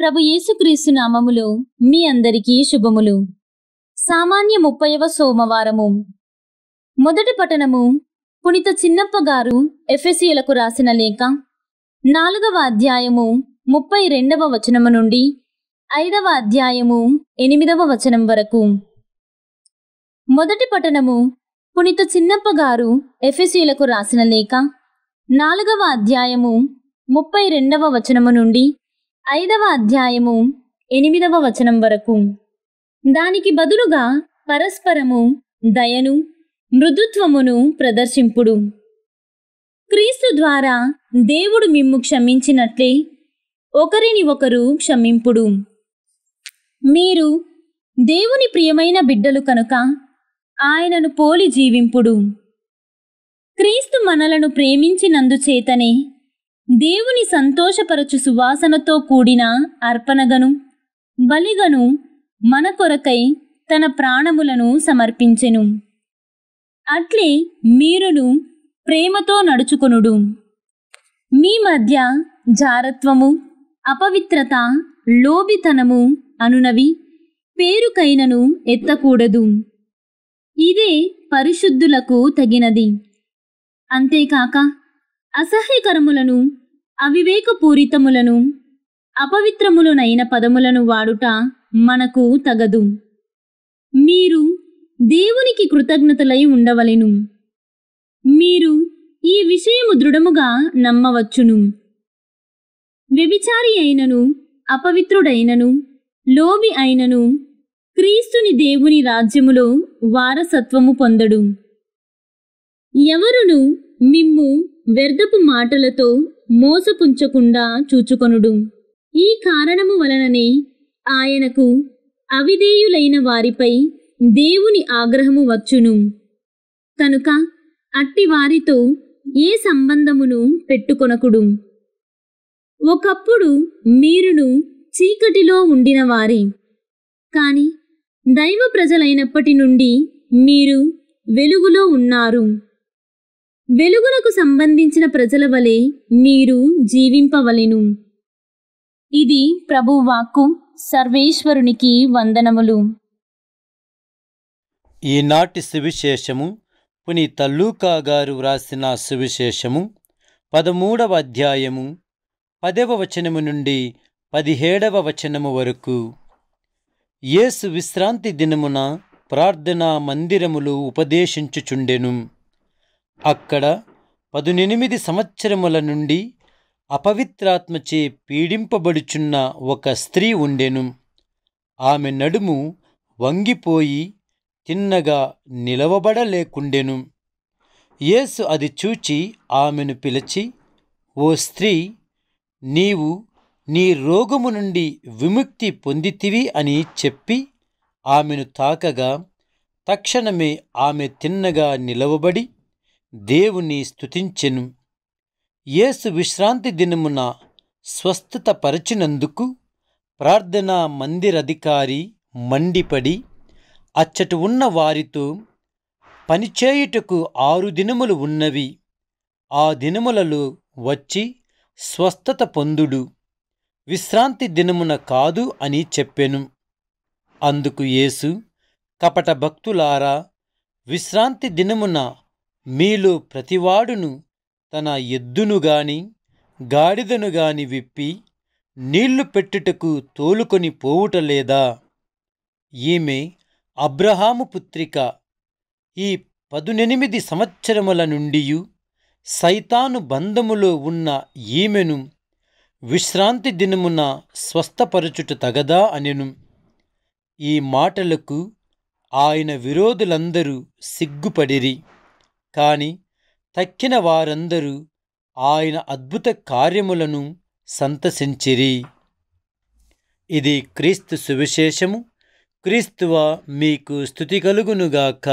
ప్రభు యేసుక్రీస్తు నామములో మీ అందరికీ శుభములు సామాన్య ముప్పైవ సోమవారము మొదటి పట్టణము పునిత చిన్నప్ప గారు ఎఫ్ఎస్సీలకు రాసిన లేఖ నాలుగవ అధ్యాయము ముప్పై రెండవ వచనము నుండి ఐదవ అధ్యాయము ఎనిమిదవ వచనం వరకు మొదటి పట్టణము పునిత చిన్నప్ప గారు ఎఫ్ఎస్సీలకు రాసిన లేఖ నాలుగవ అధ్యాయము ముప్పై రెండవ వచనము నుండి ఐదవ అధ్యాయము ఎనిమిదవ వచనం వరకు దానికి బదులుగా పరస్పరము దయను మృదుత్వమును ప్రదర్శింపుడు క్రీస్తు ద్వారా దేవుడు మిమ్ము క్షమించినట్లే ఒకరిని ఒకరు క్షమింపుడు మీరు దేవుని ప్రియమైన బిడ్డలు కనుక ఆయనను పోలి జీవింపుడు క్రీస్తు మనలను ప్రేమించినందుచేతనే దేవుని సంతోషపరచు సువాసనతో కూడిన అర్పణగను బలిగను మన కొరకై తన ప్రాణములను సమర్పించెను అట్లే మీరును ప్రేమతో నడుచుకొనుడు మీ మధ్య జారత్వము అపవిత్రత లోబితనము అనునవి పేరుకైనను ఎత్తకూడదు ఇదే పరిశుద్ధులకు తగినది అంతేకాక అసహ్యకరములను అవివేకపూరితములను అపవిత్రములనైన పదములను వాడుట మనకు తగదు మీరు దేవునికి కృతజ్ఞతలై ఉండవలెను మీరు ఈ విషయము దృఢముగా నమ్మవచ్చును వ్యభిచారి అయినను అపవిత్రుడైనను లోబి అయినను క్రీస్తుని దేవుని రాజ్యములో వారసత్వము పొందడు ఎవరును మిమ్ము వ్యర్థపు మాటలతో మోసపుంచకుండా చూచుకొనుడు ఈ కారణము వలననే ఆయనకు అవిధేయులైన వారిపై దేవుని ఆగ్రహము వచ్చును కనుక అట్టి వారితో ఏ సంబంధమును పెట్టుకొనకుడు ఒకప్పుడు మీరును చీకటిలో ఉండినవారే కానీ దైవ ప్రజలైనప్పటి నుండి మీరు వెలుగులో ఉన్నారు వెలుగునకు సంబంధించిన ప్రజల వలె మీరు జీవింపవలెను ఇది ప్రభువాక్కు సర్వేశ్వరునికి వందనములు ఈనాటి సువిశేషము పుని తల్లూకా గారు వ్రాసిన సువిశేషము పదమూడవ అధ్యాయము పదవ వచనము నుండి పదిహేడవ వచనము వరకు యేసు విశ్రాంతి దినమున ప్రార్థనా మందిరములు ఉపదేశించుచుండెను అక్కడ పదునెనిమిది సంవత్సరముల నుండి అపవిత్రాత్మచే పీడింపబడుచున్న ఒక స్త్రీ ఉండెను ఆమె నడుము వంగిపోయి తిన్నగా నిలవబడలేకుండెను యేసు అది చూచి ఆమెను పిలిచి ఓ స్త్రీ నీవు నీ రోగము నుండి విముక్తి పొందితివి అని చెప్పి ఆమెను తాకగా తక్షణమే ఆమె తిన్నగా నిలవబడి దేవుని స్తుతించెను యేసు విశ్రాంతి దినమున స్వస్థత పరచినందుకు ప్రార్థనా మందిరధికారి మండిపడి అచ్చట ఉన్న వారితో పనిచేయుటకు ఆరు దినములు ఉన్నవి ఆ దినములలో వచ్చి స్వస్థత పొందుడు విశ్రాంతి దినమున కాదు అని చెప్పెను అందుకు యేసు కపట భక్తులారా విశ్రాంతి దినమున మీలో ప్రతివాడును తన ఎద్దును గాని గాడిదను గాని విప్పి నీళ్లు పెట్టుటకు తోలుకొని పోవుట లేదా ఈమె అబ్రహాము పుత్రిక ఈ పదునెనిమిది సంవత్సరముల నుండి సైతాను బంధములో ఉన్న ఈమెను విశ్రాంతి దినమున స్వస్థపరచుట తగదా అనెను ఈ మాటలకు ఆయన విరోధులందరూ సిగ్గుపడిరి కాని తక్కిన వారందరూ ఆయన అద్భుత కార్యములను సంతసించిరి ఇది క్రీస్తు సువిశేషము క్రీస్తువ మీకు స్థుతి కలుగునుగాక